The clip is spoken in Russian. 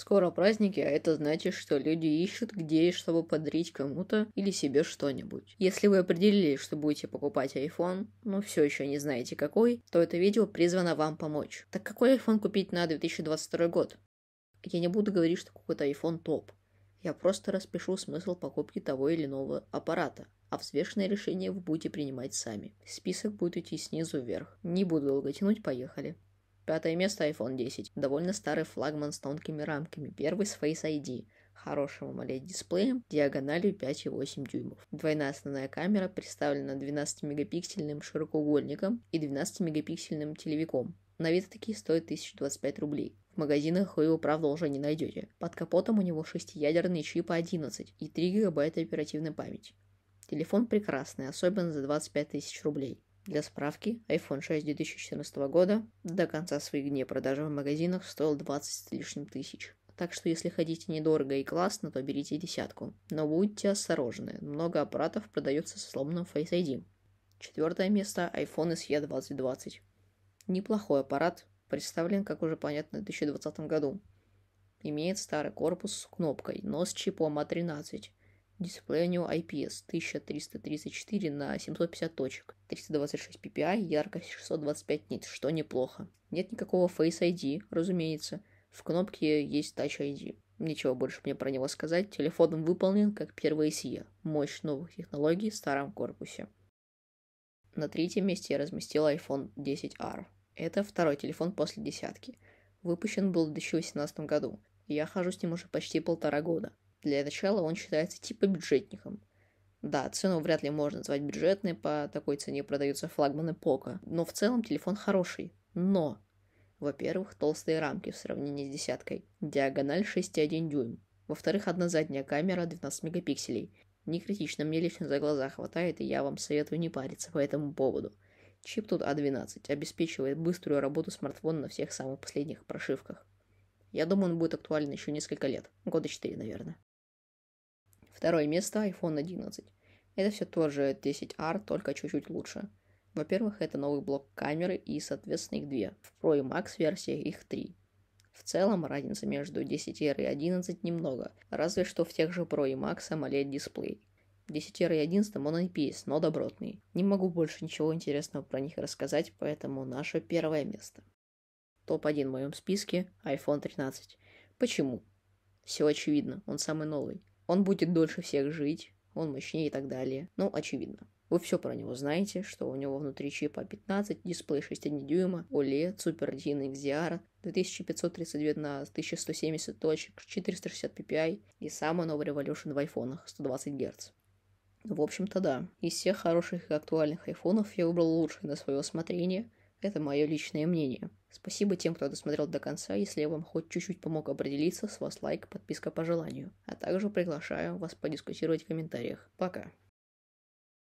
Скоро праздники, а это значит, что люди ищут где и чтобы подарить кому-то или себе что-нибудь. Если вы определили, что будете покупать iPhone, но все еще не знаете какой, то это видео призвано вам помочь. Так какой iPhone купить на 2022 год? Я не буду говорить, что какой-то iPhone топ. Я просто распишу смысл покупки того или иного аппарата, а взвешенное решение вы будете принимать сами. Список будет идти снизу вверх. Не буду долго тянуть, поехали. Пятое место iPhone 10. Довольно старый флагман с тонкими рамками. Первый с Face ID хорошим AMOLED-дисплеем диагональю 5,8 дюймов. Двойная основная камера представлена 12-мегапиксельным широкоугольником и 12-мегапиксельным телевиком. На вид такие стоят 1025 рублей. В магазинах вы его, правда, уже не найдете. Под капотом у него шестиядерный чип 11 и 3 гигабайта оперативной памяти. Телефон прекрасный, особенно за 25 тысяч рублей. Для справки, iPhone 6 2014 года до конца своих дней продажи в магазинах стоил 20 с лишним тысяч. Так что если хотите недорого и классно, то берите десятку. Но будьте осторожны, много аппаратов продается со сломанным Face ID. Четвертое место – iPhone SE 2020. Неплохой аппарат, представлен, как уже понятно, в 2020 году. Имеет старый корпус с кнопкой, но с чипом A13, а Дисплей у него IPS 1334 на 750 точек, 326 ppi, яркость 625 нит, что неплохо. Нет никакого Face ID, разумеется. В кнопке есть Touch ID. Ничего больше мне про него сказать. Телефон выполнен как первая SIA. E. Мощь новых технологий в старом корпусе. На третьем месте я разместил iPhone 10R. Это второй телефон после десятки. Выпущен был в 2018 году. Я хожу с ним уже почти полтора года. Для начала он считается типа бюджетником. Да, цену вряд ли можно назвать бюджетной, по такой цене продаются флагманы Пока. Но в целом телефон хороший. Но, во-первых, толстые рамки в сравнении с десяткой, диагональ 6,1 дюйм. Во-вторых, одна задняя камера 12 мегапикселей. Не критично, мне лично за глаза хватает, и я вам советую не париться по этому поводу. Чип тут А 12 обеспечивает быструю работу смартфона на всех самых последних прошивках. Я думаю, он будет актуален еще несколько лет. Года 4, наверное. Второе место iPhone 11. Это все тоже 10R, только чуть-чуть лучше. Во-первых, это новый блок камеры и, соответственно, их две. В Pro и Max версиях их три. В целом, разница между 10R и 11 немного, разве что в тех же Pro и Max AMOLED-дисплей. 10R и 11 он IPS, но добротный. Не могу больше ничего интересного про них рассказать, поэтому наше первое место. Топ-1 в моем списке – iPhone 13. Почему? Все очевидно, он самый новый. Он будет дольше всех жить, он мощнее и так далее. Ну, очевидно. Вы все про него знаете, что у него внутри чипа 15, дисплей 6,1 дюйма, OLED, Super DIN XDR, 2532 на 1170 точек, 460 ppi и самый новый Revolution в айфонах, 120 Гц. Ну, в общем-то да, из всех хороших и актуальных айфонов я выбрал лучший на свое усмотрение, это мое личное мнение – Спасибо тем, кто досмотрел до конца. Если я вам хоть чуть-чуть помог определиться, с вас лайк, подписка по желанию. А также приглашаю вас подискутировать в комментариях. Пока.